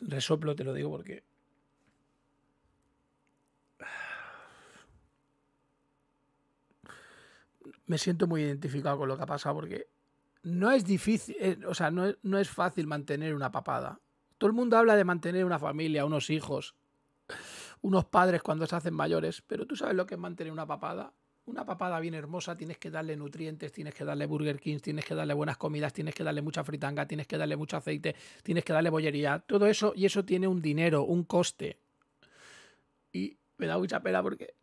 Resoplo, te lo digo porque. Me siento muy identificado con lo que ha pasado porque no es difícil, eh, o sea, no, no es fácil mantener una papada. Todo el mundo habla de mantener una familia, unos hijos, unos padres cuando se hacen mayores, pero tú sabes lo que es mantener una papada una papada bien hermosa, tienes que darle nutrientes, tienes que darle Burger Kings, tienes que darle buenas comidas, tienes que darle mucha fritanga, tienes que darle mucho aceite, tienes que darle bollería, todo eso, y eso tiene un dinero, un coste. Y me da mucha pena porque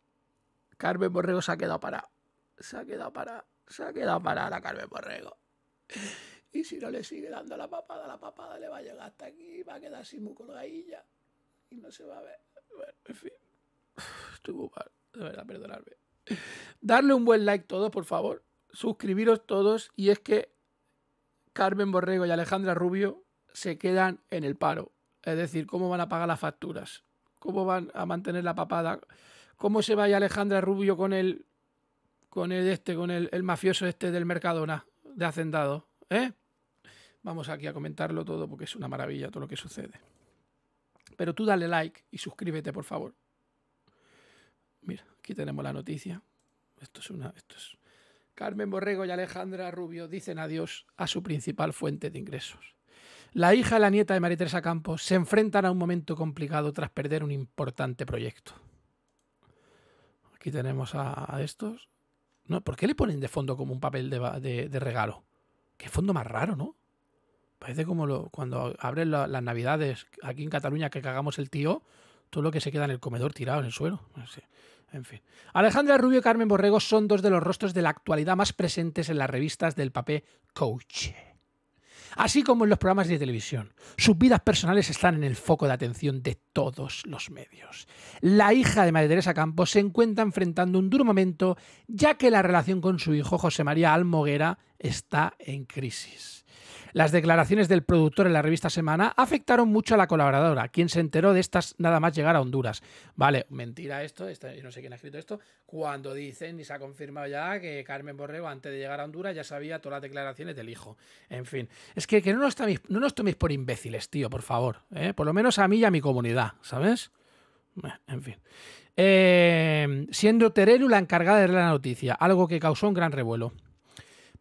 Carmen Borrego se ha quedado para, se ha quedado para, se ha quedado para la Carmen Borrego. Y si no le sigue dando la papada, la papada le va a llegar hasta aquí va a quedar sin muy Y no se va a ver. en fin, estuvo mal, de verdad, perdonadme. Darle un buen like todos, por favor. Suscribiros todos. Y es que Carmen Borrego y Alejandra Rubio se quedan en el paro. Es decir, cómo van a pagar las facturas. Cómo van a mantener la papada. Cómo se vaya Alejandra Rubio con el. con el este, con el, mafioso este del Mercadona, de Hacendado. ¿Eh? Vamos aquí a comentarlo todo porque es una maravilla todo lo que sucede. Pero tú dale like y suscríbete, por favor. Mira, aquí tenemos la noticia. Esto es una. Esto es. Carmen Borrego y Alejandra Rubio dicen adiós a su principal fuente de ingresos. La hija y la nieta de María Teresa Campos se enfrentan a un momento complicado tras perder un importante proyecto. Aquí tenemos a, estos. No, ¿Por qué le ponen de fondo como un papel de, regalo? Qué fondo más raro, ¿no? Parece como lo, cuando abren las navidades aquí en Cataluña que cagamos el tío, todo lo que se queda en el comedor tirado en el suelo. En fin. Alejandra Rubio y Carmen Borrego son dos de los rostros de la actualidad más presentes en las revistas del papel Coach. Así como en los programas de televisión. Sus vidas personales están en el foco de atención de todos los medios. La hija de María Teresa Campos se encuentra enfrentando un duro momento ya que la relación con su hijo José María Almoguera está en crisis. Las declaraciones del productor en la revista Semana afectaron mucho a la colaboradora, quien se enteró de estas nada más llegar a Honduras. Vale, mentira esto, y no sé quién ha escrito esto, cuando dicen y se ha confirmado ya que Carmen Borrego antes de llegar a Honduras ya sabía todas las declaraciones del hijo. En fin, es que, no, nos toméis, no nos por imbéciles, tío, por favor. ¿eh? Por lo menos a mí y a mi comunidad, ¿sabes? en fin. Eh, siendo Terelu la encargada de la noticia, algo que causó un gran revuelo.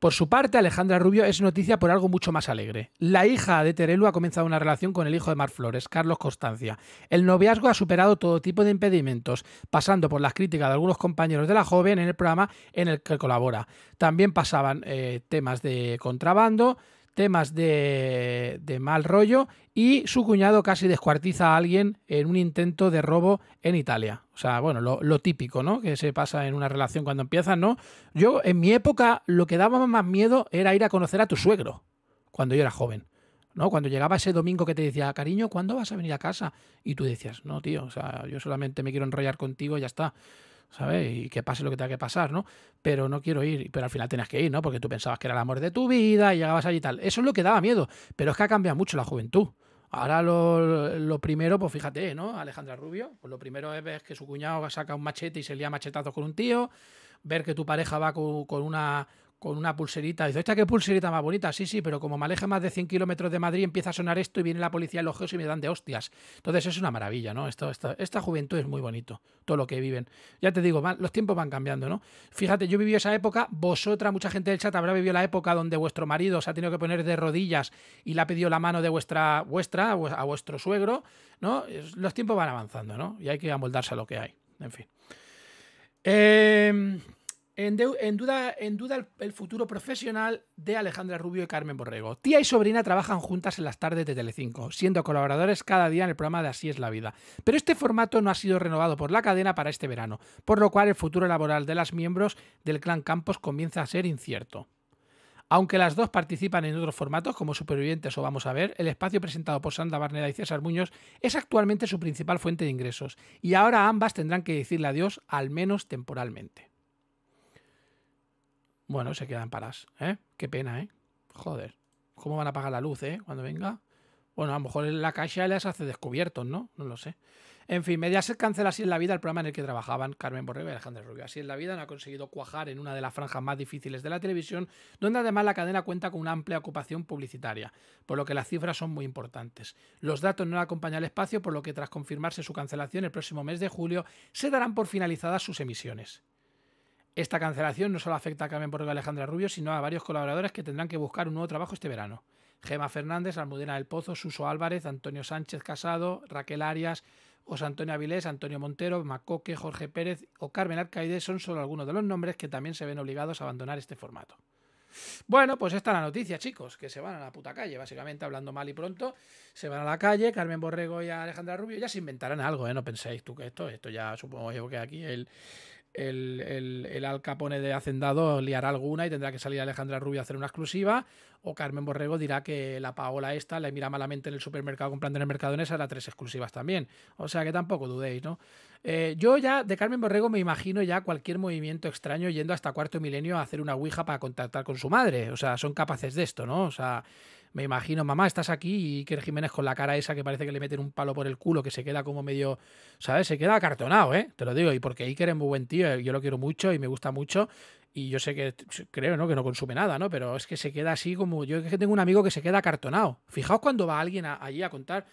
Por su parte, Alejandra Rubio es noticia por algo mucho más alegre. La hija de Terelu ha comenzado una relación con el hijo de Mar Flores, Carlos Constancia. El noviazgo ha superado todo tipo de impedimentos, pasando por las críticas de algunos compañeros de la joven en el programa en el que colabora. También pasaban eh, temas de contrabando, temas de, mal rollo y su cuñado casi descuartiza a alguien en un intento de robo en Italia. O sea, bueno, lo, típico, ¿no? Que se pasa en una relación cuando empiezas, ¿no? Yo, en mi época, lo que daba más miedo era ir a conocer a tu suegro cuando yo era joven. ¿No? Cuando llegaba ese domingo que te decía, cariño, ¿cuándo vas a venir a casa? Y tú decías, no, tío, o sea, yo solamente me quiero enrollar contigo y ya está. ¿sabes? Y que pase lo que tenga que pasar, ¿no? Pero no quiero ir, pero al final tenías que ir, ¿no? Porque tú pensabas que era el amor de tu vida y llegabas allí y tal. Eso es lo que daba miedo, pero es que ha cambiado mucho la juventud. Ahora lo, primero, pues fíjate, ¿no? Alejandra Rubio, pues lo primero es ver que su cuñado saca un machete y se lía machetado con un tío, ver que tu pareja va con una con una pulserita. Dice, ¿esta qué pulserita más bonita? Sí, sí, pero como me aleje más de 100 kilómetros de Madrid empieza a sonar esto y viene la policía de los geos y me dan de hostias. Entonces es una maravilla, ¿no? Esto, esta, esta juventud es muy bonito, todo lo que viven. Ya te digo, los tiempos van cambiando, ¿no? Fíjate, yo viví esa época, vosotras, mucha gente del chat habrá vivido la época donde vuestro marido se ha tenido que poner de rodillas y le ha pedido la mano de vuestra, vuestra, a vuestro suegro, ¿no? Los tiempos van avanzando, ¿no? Y hay que amoldarse a lo que hay, en fin. Eh... En, duda, el, futuro profesional de Alejandra Rubio y Carmen Borrego. Tía y sobrina trabajan juntas en las tardes de Telecinco, siendo colaboradores cada día en el programa de Así es la vida. Pero este formato no ha sido renovado por la cadena para este verano, por lo cual el futuro laboral de las miembros del clan Campos comienza a ser incierto. Aunque las dos participan en otros formatos como Supervivientes o Vamos a ver, el espacio presentado por Sandra Barneda y César Muñoz es actualmente su principal fuente de ingresos, y ahora ambas tendrán que decirle adiós, al menos temporalmente. Bueno, se quedan paras, ¿eh? Qué pena, ¿eh? Joder. ¿Cómo van a pagar la luz, eh? Cuando venga. Bueno, a lo mejor la caixa les hace descubiertos, ¿no? No lo sé. En fin, Mediaset cancela así en la vida el programa en el que trabajaban Carmen Borrego y Alejandro Rubio. Así en la vida ha conseguido cuajar en una de las franjas más difíciles de la televisión, donde además la cadena cuenta con una amplia ocupación publicitaria, por lo que las cifras son muy importantes. Los datos no acompañan al espacio, por lo que tras confirmarse su cancelación el próximo mes de julio, se darán por finalizadas sus emisiones. Esta cancelación no solo afecta a Carmen Borrego y Alejandra Rubio, sino a varios colaboradores que tendrán que buscar un nuevo trabajo este verano. Gema Fernández, Almudena del Pozo, Suso Álvarez, Antonio Sánchez Casado, Raquel Arias, José Antonio Avilés, Antonio Montero, Macoque, Jorge Pérez o Carmen Arcaide son solo algunos de los nombres que también se ven obligados a abandonar este formato. Bueno, pues esta es la noticia, chicos, que se van a la puta calle, básicamente, hablando mal y pronto, se van a la calle, Carmen Borrego y Alejandra Rubio ya se inventarán algo, ¿eh? No penséis tú que esto, esto ya supongo que aquí el, el, Al Capone de Hacendado liará alguna y tendrá que salir Alejandra Rubio a hacer una exclusiva. O Carmen Borrego dirá que la Paola esta le mira malamente en el supermercado comprando en el esa hará tres exclusivas también. O sea que tampoco dudéis, ¿no? Eh, yo ya de Carmen Borrego me imagino ya cualquier movimiento extraño yendo hasta cuarto milenio a hacer una ouija para contactar con su madre. O sea, son capaces de esto, ¿no? O sea, me imagino, mamá, estás aquí y Iker Jiménez con la cara esa que parece que le meten un palo por el culo, que se queda como medio, ¿sabes? Se queda acartonado, ¿eh? Te lo digo, y porque Iker es muy buen tío, eh, yo lo quiero mucho y me gusta mucho. Y yo sé que creo, ¿no? Que no consume nada, ¿no? Pero es que se queda así como. Yo es que tengo un amigo que se queda acartonado. Fijaos cuando va alguien allí a contar.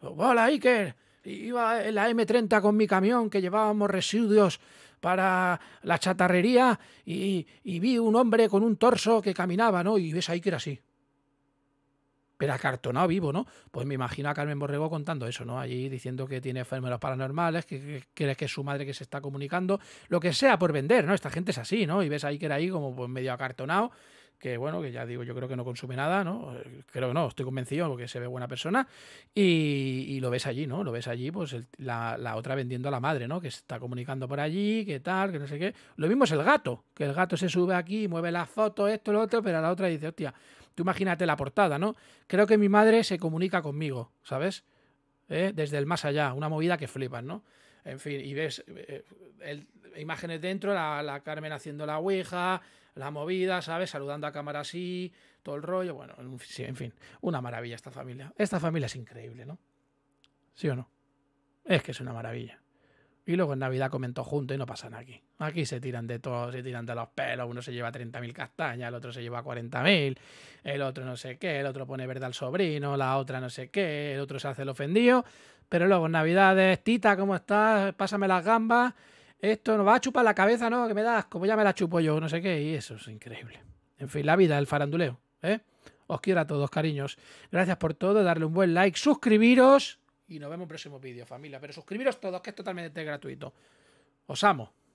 ¡Hola, Iker! Iba en la M30 con mi camión que llevábamos residuos para la chatarrería y, y, vi un hombre con un torso que caminaba, ¿no? Y ves a Iker así pero acartonado vivo, ¿no? Pues me imagino a Carmen Borrego contando eso, ¿no? Allí diciendo que tiene fenómenos paranormales, que crees que, es su madre que se está comunicando, lo que sea por vender, ¿no? Esta gente es así, ¿no? Y ves ahí que era ahí como pues, medio acartonado, que bueno, que ya digo, yo creo que no consume nada, ¿no? Creo que no, estoy convencido porque se ve buena persona y, lo ves allí, ¿no? Lo ves allí, pues la, la, otra vendiendo a la madre, ¿no? Que se está comunicando por allí, que tal, que no sé qué. Lo mismo es el gato, que el gato se sube aquí, mueve la foto, esto, lo otro, pero la otra dice, hostia Tú imagínate la portada, ¿no? Creo que mi madre se comunica conmigo, ¿sabes? ¿Eh? Desde el más allá, una movida que flipas, ¿no? En fin, y ves eh, imágenes dentro, la, Carmen haciendo la ouija, la movida, ¿sabes? Saludando a cámara así, todo el rollo. Bueno, en fin, una maravilla esta familia. Esta familia es increíble, ¿no? ¿Sí o no? Es que es una maravilla. Y luego en Navidad comentó juntos y no pasan aquí. Aquí se tiran de todos, se tiran de los pelos. Uno se lleva 30.000 castañas, el otro se lleva 40.000, el otro no sé qué, el otro pone verdad al sobrino, la otra no sé qué, el otro se hace el ofendido. Pero luego en Navidades, Tita, ¿cómo estás? Pásame las gambas. Esto nos va a chupar la cabeza, ¿no? Que me das, como ya me la chupo yo, no sé qué. Y eso es increíble. En fin, la vida, el faranduleo, ¿eh? Os quiero a todos, cariños. Gracias por todo, darle un buen like, suscribiros y nos vemos en próximo vídeo, familia. Pero suscribiros todos, que es totalmente gratuito. Os amo.